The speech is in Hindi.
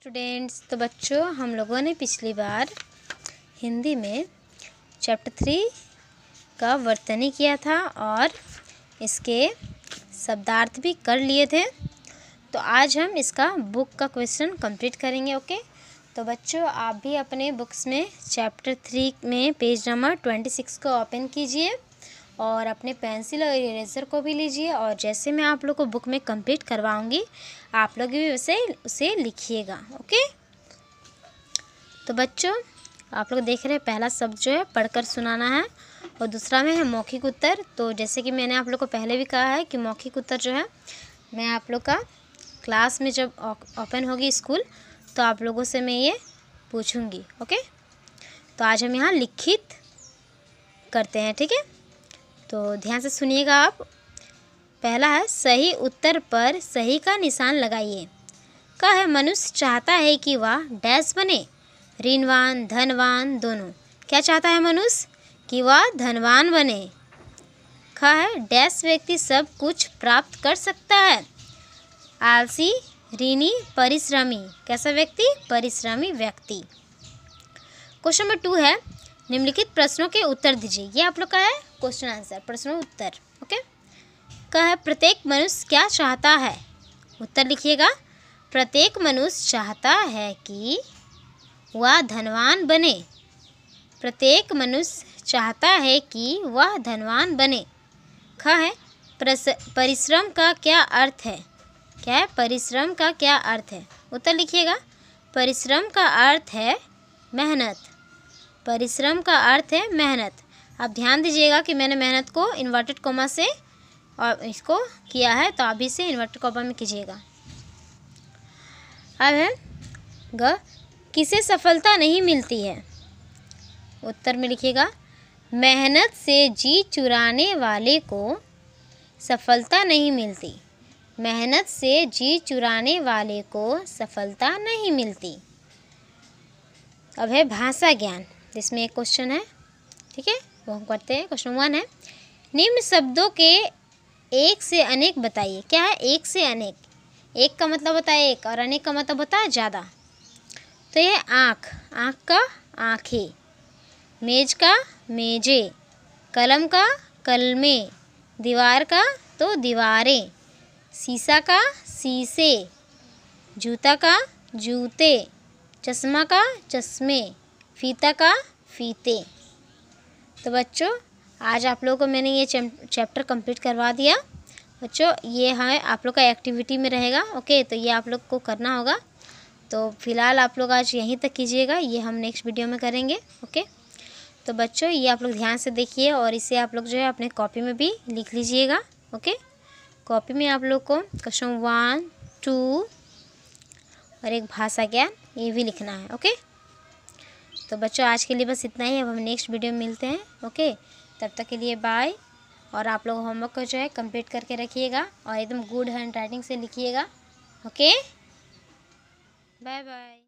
स्टूडेंट्स तो बच्चों हम लोगों ने पिछली बार हिंदी में चैप्टर थ्री का वर्तनी किया था और इसके शब्दार्थ भी कर लिए थे तो आज हम इसका बुक का क्वेश्चन कंप्लीट करेंगे ओके तो बच्चों आप भी अपने बुक्स में चैप्टर थ्री में पेज नंबर ट्वेंटी सिक्स को ओपन कीजिए और अपने पेंसिल और इरेजर को भी लीजिए और जैसे मैं आप लोग को बुक में कंप्लीट करवाऊँगी आप लोग भी उसे उसे लिखिएगा ओके तो बच्चों आप लोग देख रहे हैं पहला शब्द जो है पढ़कर सुनाना है और दूसरा में है मौखिक उत्तर तो जैसे कि मैंने आप लोग को पहले भी कहा है कि मौखिक उत्तर जो है मैं आप लोग का क्लास में जब ओपन होगी स्कूल तो आप लोगों से मैं ये पूछूंगी ओके तो आज हम यहाँ लिखित करते हैं ठीक है तो ध्यान से सुनिएगा आप पहला है सही उत्तर पर सही का निशान लगाइए का है मनुष्य चाहता है कि वह डैश बने ऋणवान धनवान दोनों क्या चाहता है मनुष्य कि वह धनवान बने ख है डैश व्यक्ति सब कुछ प्राप्त कर सकता है आलसी ऋणी परिश्रमी कैसा व्यक्ति परिश्रमी व्यक्ति क्वेश्चन नंबर टू है निम्नलिखित प्रश्नों के उत्तर दीजिए ये आप लोग का है क्वेश्चन आंसर प्रश्नों उत्तर ओके का है प्रत्येक मनुष्य क्या चाहता है उत्तर लिखिएगा प्रत्येक मनुष्य चाहता है कि वह धनवान बने प्रत्येक मनुष्य चाहता है कि वह धनवान बने ख है परिश्रम का क्या अर्थ है क्या है परिश्रम का क्या अर्थ है उत्तर लिखिएगा परिश्रम का अर्थ है मेहनत परिश्रम का अर्थ है मेहनत आप ध्यान दीजिएगा कि मैंने मेहनत को इन्वर्टेड कोमा से और इसको किया है तो आप इसे इन्वर्टेड कोमा में कीजिएगा अब है ग किसे सफलता नहीं मिलती है उत्तर में लिखिएगा मेहनत से जी चुराने वाले को सफलता नहीं मिलती मेहनत से जी चुराने वाले को सफलता नहीं मिलती अब है भाषा ज्ञान जिसमें एक क्वेश्चन है ठीक है वो हम करते हैं क्वेश्चन वन है निम्न शब्दों के एक से अनेक बताइए क्या है एक से अनेक एक का मतलब होता है एक और अनेक का मतलब होता है ज़्यादा तो ये आँख आँख का आँखें मेज का मेजे कलम का कलमे दीवार का तो दीवारें शीशा का शीशे जूता का जूते चश्मा का चश्मे फीता का फीते तो बच्चों आज आप लोगों को मैंने ये चैप्टर कंप्लीट करवा दिया बच्चों ये है आप लोग का एक्टिविटी में रहेगा ओके तो ये आप लोग को करना होगा तो फिलहाल आप लोग आज यहीं तक कीजिएगा ये हम नेक्स्ट वीडियो में करेंगे ओके तो बच्चों ये आप लोग ध्यान से देखिए और इसे आप लोग जो है अपने कॉपी में भी लिख लीजिएगा ओके कॉपी में आप लोग को क्वेश्चन वन टू और एक भाषा ज्ञान ये भी लिखना है ओके तो बच्चों आज के लिए बस इतना ही अब हम नेक्स्ट वीडियो में मिलते हैं ओके तब तक के लिए बाय और आप लोग होमवर्क को जो है कंप्लीट करके रखिएगा और एकदम गुड हैंड राइटिंग से लिखिएगा ओके बाय बाय